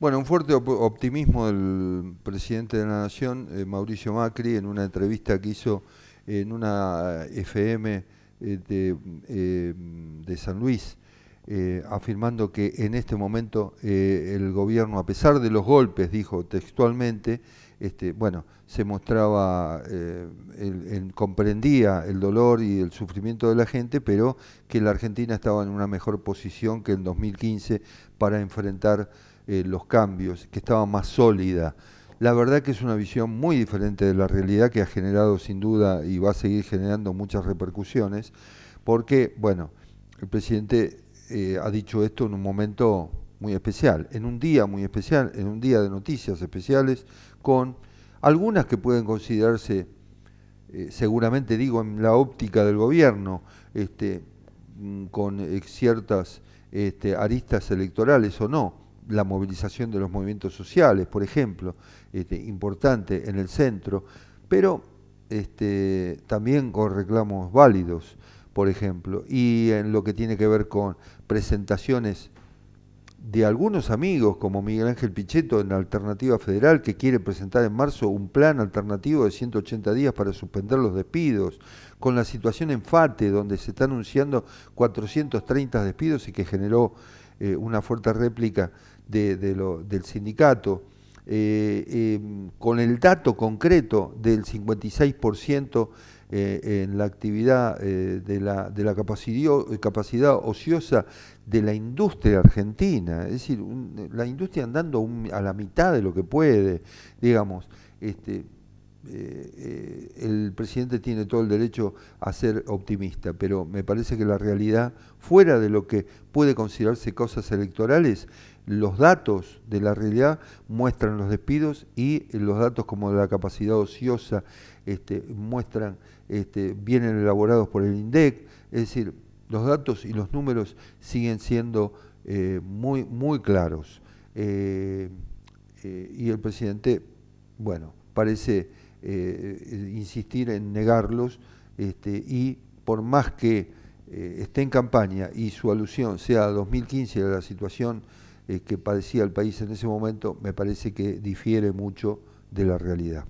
Bueno, un fuerte optimismo del presidente de la Nación, eh, Mauricio Macri, en una entrevista que hizo en una eh, FM eh, de, San Luis, eh, afirmando que en este momento eh, el gobierno, a pesar de los golpes, dijo textualmente, este, bueno, se mostraba, eh, comprendía el dolor y el sufrimiento de la gente, pero que la Argentina estaba en una mejor posición que en 2015 para enfrentar los cambios, que estaba más sólida. La verdad que es una visión muy diferente de la realidad que ha generado sin duda y va a seguir generando muchas repercusiones, porque, bueno, el presidente eh, ha dicho esto en un momento muy especial, en un día muy especial, en un día de noticias especiales, con algunas que pueden considerarse, eh, seguramente digo, en la óptica del gobierno, este, mm, con eh, ciertas este, aristas electorales o no, la movilización de los movimientos sociales, por ejemplo, este, importante en el centro, pero también con reclamos válidos por ejemplo, y en lo que tiene que ver con presentaciones de algunos amigos como Miguel Ángel Pichetto en la Alternativa Federal, que quiere presentar en marzo un plan alternativo de 180 días para suspender los despidos, con la situación en FATE, donde se está anunciando 430 despidos y que generó eh, una fuerte réplica de, del sindicato, eh, eh, con el dato concreto del 56% eh, en la actividad eh, de la, de la eh, capacidad, ociosa de la industria argentina, es decir, la industria andando a la mitad de lo que puede, digamos, este, eh, eh, el presidente tiene todo el derecho a ser optimista, pero me parece que la realidad, fuera de lo que puede considerarse cosas electorales, los datos de la realidad muestran los despidos y los datos como la capacidad ociosa este, muestran, este, vienen elaborados por el INDEC, es decir, los datos y los números siguen siendo eh, muy, muy claros. y el presidente, bueno, parece eh, insistir en negarlos este, y por más que eh, esté en campaña y su alusión sea a 2015 a la situación eh, que padecía el país en ese momento, me parece que difiere mucho de la realidad.